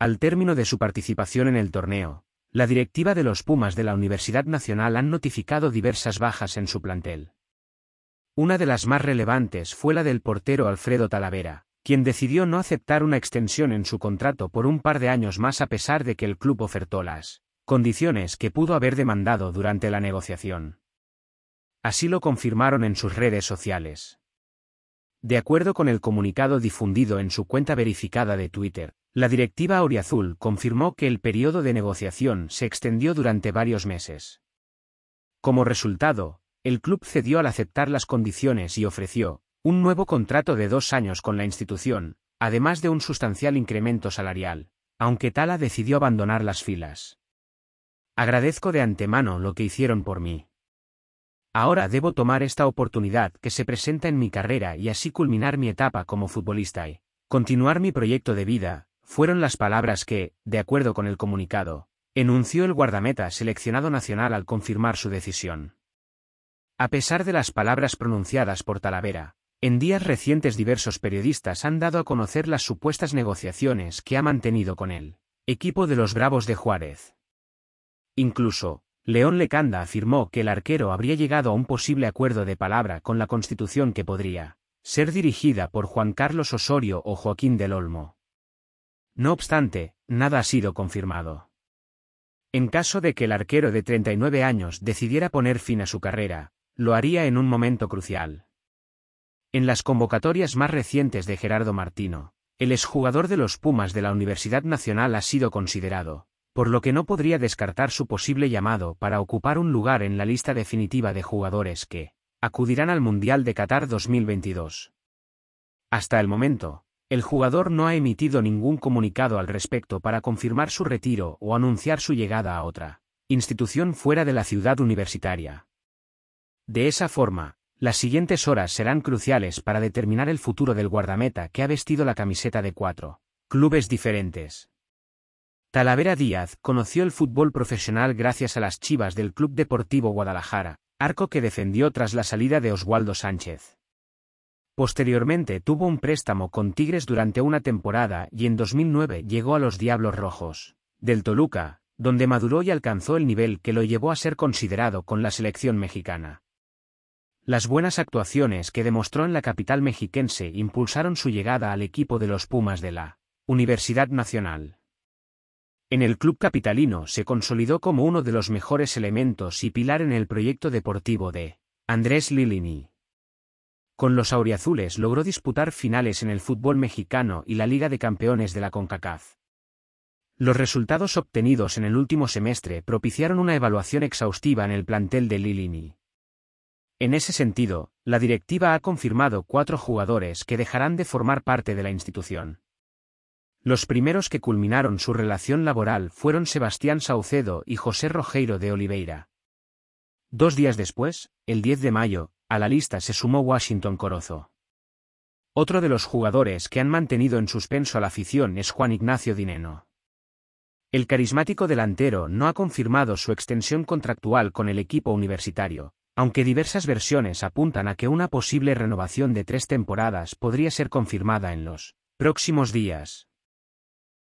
Al término de su participación en el torneo, la directiva de los Pumas de la Universidad Nacional han notificado diversas bajas en su plantel. Una de las más relevantes fue la del portero Alfredo Talavera, quien decidió no aceptar una extensión en su contrato por un par de años más a pesar de que el club ofertó las condiciones que pudo haber demandado durante la negociación. Así lo confirmaron en sus redes sociales. De acuerdo con el comunicado difundido en su cuenta verificada de Twitter, la directiva Oriazul confirmó que el periodo de negociación se extendió durante varios meses. Como resultado, el club cedió al aceptar las condiciones y ofreció un nuevo contrato de dos años con la institución, además de un sustancial incremento salarial, aunque Tala decidió abandonar las filas. Agradezco de antemano lo que hicieron por mí. Ahora debo tomar esta oportunidad que se presenta en mi carrera y así culminar mi etapa como futbolista y continuar mi proyecto de vida, fueron las palabras que, de acuerdo con el comunicado, enunció el guardameta seleccionado nacional al confirmar su decisión. A pesar de las palabras pronunciadas por Talavera, en días recientes diversos periodistas han dado a conocer las supuestas negociaciones que ha mantenido con él equipo de los Bravos de Juárez. Incluso, León Lecanda afirmó que el arquero habría llegado a un posible acuerdo de palabra con la constitución que podría ser dirigida por Juan Carlos Osorio o Joaquín del Olmo. No obstante, nada ha sido confirmado. En caso de que el arquero de 39 años decidiera poner fin a su carrera, lo haría en un momento crucial. En las convocatorias más recientes de Gerardo Martino, el exjugador de los Pumas de la Universidad Nacional ha sido considerado, por lo que no podría descartar su posible llamado para ocupar un lugar en la lista definitiva de jugadores que acudirán al Mundial de Qatar 2022. Hasta el momento, el jugador no ha emitido ningún comunicado al respecto para confirmar su retiro o anunciar su llegada a otra institución fuera de la ciudad universitaria. De esa forma, las siguientes horas serán cruciales para determinar el futuro del guardameta que ha vestido la camiseta de cuatro clubes diferentes. Talavera Díaz conoció el fútbol profesional gracias a las chivas del Club Deportivo Guadalajara, arco que defendió tras la salida de Oswaldo Sánchez. Posteriormente tuvo un préstamo con Tigres durante una temporada y en 2009 llegó a los Diablos Rojos, del Toluca, donde maduró y alcanzó el nivel que lo llevó a ser considerado con la selección mexicana. Las buenas actuaciones que demostró en la capital mexiquense impulsaron su llegada al equipo de los Pumas de la Universidad Nacional. En el club capitalino se consolidó como uno de los mejores elementos y pilar en el proyecto deportivo de Andrés Lilini. Con los auriazules logró disputar finales en el fútbol mexicano y la Liga de Campeones de la CONCACAF. Los resultados obtenidos en el último semestre propiciaron una evaluación exhaustiva en el plantel de Lilini. En ese sentido, la directiva ha confirmado cuatro jugadores que dejarán de formar parte de la institución. Los primeros que culminaron su relación laboral fueron Sebastián Saucedo y José Rojeiro de Oliveira. Dos días después, el 10 de mayo, a la lista se sumó Washington Corozo. Otro de los jugadores que han mantenido en suspenso a la afición es Juan Ignacio Dineno. El carismático delantero no ha confirmado su extensión contractual con el equipo universitario, aunque diversas versiones apuntan a que una posible renovación de tres temporadas podría ser confirmada en los próximos días.